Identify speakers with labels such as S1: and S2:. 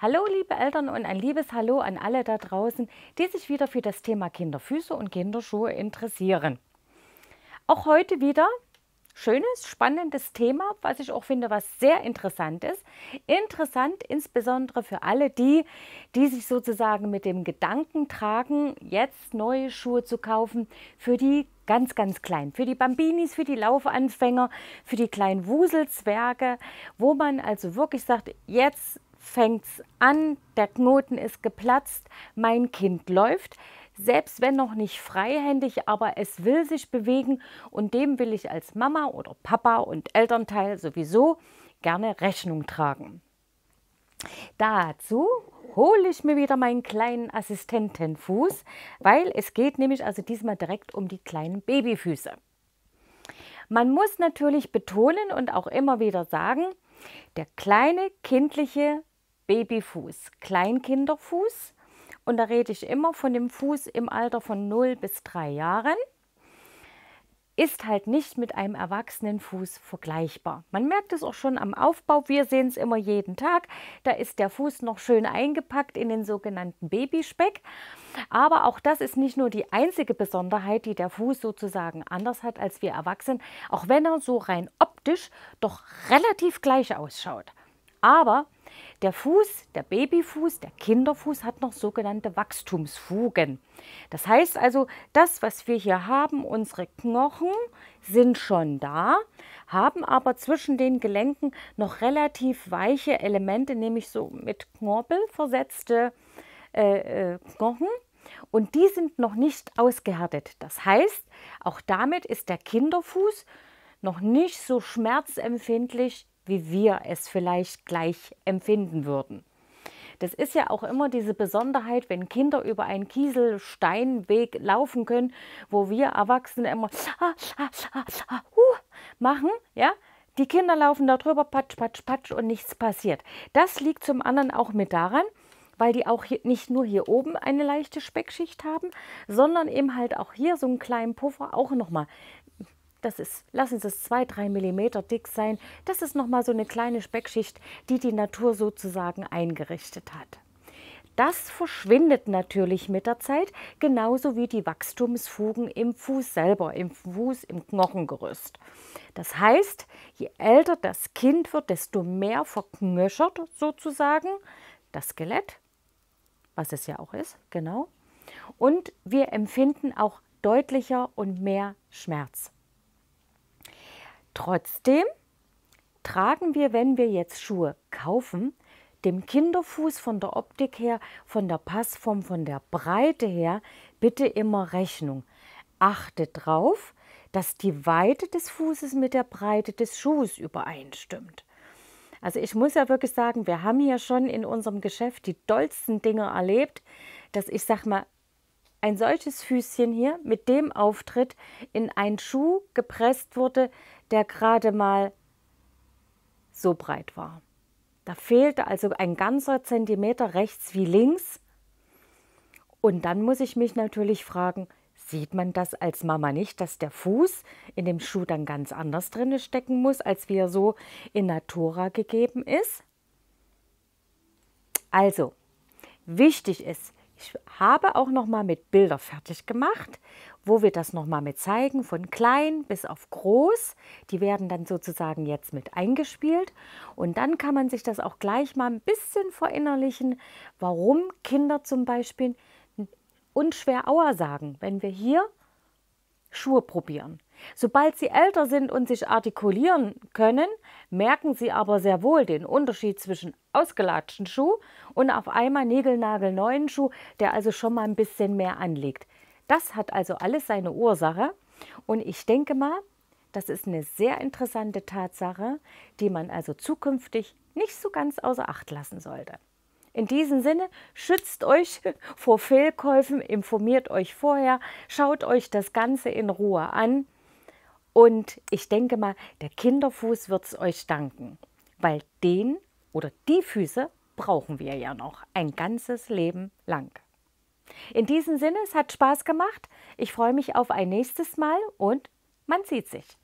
S1: Hallo, liebe Eltern und ein liebes Hallo an alle da draußen, die sich wieder für das Thema Kinderfüße und Kinderschuhe interessieren. Auch heute wieder schönes, spannendes Thema, was ich auch finde, was sehr interessant ist. Interessant insbesondere für alle die, die sich sozusagen mit dem Gedanken tragen, jetzt neue Schuhe zu kaufen für die ganz, ganz klein. Für die Bambinis, für die Laufanfänger, für die kleinen Wuselzwerge, wo man also wirklich sagt, jetzt fängt es an, der Knoten ist geplatzt, mein Kind läuft, selbst wenn noch nicht freihändig, aber es will sich bewegen und dem will ich als Mama oder Papa und Elternteil sowieso gerne Rechnung tragen. Dazu hole ich mir wieder meinen kleinen Assistentenfuß, weil es geht nämlich also diesmal direkt um die kleinen Babyfüße. Man muss natürlich betonen und auch immer wieder sagen, der kleine kindliche Babyfuß, Kleinkinderfuß. Und da rede ich immer von dem Fuß im Alter von 0 bis 3 Jahren. Ist halt nicht mit einem erwachsenen Fuß vergleichbar. Man merkt es auch schon am Aufbau. Wir sehen es immer jeden Tag. Da ist der Fuß noch schön eingepackt in den sogenannten Babyspeck. Aber auch das ist nicht nur die einzige Besonderheit, die der Fuß sozusagen anders hat als wir Erwachsenen, auch wenn er so rein optisch doch relativ gleich ausschaut. Aber der Fuß, der Babyfuß, der Kinderfuß hat noch sogenannte Wachstumsfugen. Das heißt also, das, was wir hier haben, unsere Knochen sind schon da, haben aber zwischen den Gelenken noch relativ weiche Elemente, nämlich so mit Knorpel versetzte äh, äh, Knochen. Und die sind noch nicht ausgehärtet. Das heißt, auch damit ist der Kinderfuß noch nicht so schmerzempfindlich wie wir es vielleicht gleich empfinden würden. Das ist ja auch immer diese Besonderheit, wenn Kinder über einen Kieselsteinweg laufen können, wo wir Erwachsene immer ah, ah, ah, uh, machen, ja, die Kinder laufen da drüber, patsch, patsch, patsch und nichts passiert. Das liegt zum anderen auch mit daran, weil die auch hier, nicht nur hier oben eine leichte Speckschicht haben, sondern eben halt auch hier so einen kleinen Puffer auch nochmal das ist, lassen Sie es zwei, drei Millimeter dick sein. Das ist nochmal so eine kleine Speckschicht, die die Natur sozusagen eingerichtet hat. Das verschwindet natürlich mit der Zeit, genauso wie die Wachstumsfugen im Fuß selber, im Fuß, im Knochengerüst. Das heißt, je älter das Kind wird, desto mehr verknöchert sozusagen das Skelett, was es ja auch ist, genau. Und wir empfinden auch deutlicher und mehr Schmerz. Trotzdem tragen wir, wenn wir jetzt Schuhe kaufen, dem Kinderfuß von der Optik her, von der Passform, von der Breite her, bitte immer Rechnung. Achte darauf, dass die Weite des Fußes mit der Breite des Schuhs übereinstimmt. Also ich muss ja wirklich sagen, wir haben hier schon in unserem Geschäft die dollsten Dinge erlebt, dass ich sag mal, ein solches Füßchen hier mit dem Auftritt in einen Schuh gepresst wurde, der gerade mal so breit war. Da fehlte also ein ganzer Zentimeter rechts wie links. Und dann muss ich mich natürlich fragen, sieht man das als Mama nicht, dass der Fuß in dem Schuh dann ganz anders drinne stecken muss, als wie er so in Natura gegeben ist? Also, wichtig ist, ich habe auch noch mal mit Bilder fertig gemacht, wo wir das noch mal mit zeigen, von klein bis auf groß. Die werden dann sozusagen jetzt mit eingespielt und dann kann man sich das auch gleich mal ein bisschen verinnerlichen, warum Kinder zum Beispiel unschwer Aua sagen, wenn wir hier Schuhe probieren. Sobald sie älter sind und sich artikulieren können, merken sie aber sehr wohl den Unterschied zwischen ausgelatschten Schuh und auf einmal Nägelnagelneuen Schuh, der also schon mal ein bisschen mehr anliegt. Das hat also alles seine Ursache und ich denke mal, das ist eine sehr interessante Tatsache, die man also zukünftig nicht so ganz außer Acht lassen sollte. In diesem Sinne, schützt euch vor Fehlkäufen, informiert euch vorher, schaut euch das Ganze in Ruhe an. Und ich denke mal, der Kinderfuß wird es euch danken, weil den oder die Füße brauchen wir ja noch ein ganzes Leben lang. In diesem Sinne, es hat Spaß gemacht. Ich freue mich auf ein nächstes Mal und man sieht sich.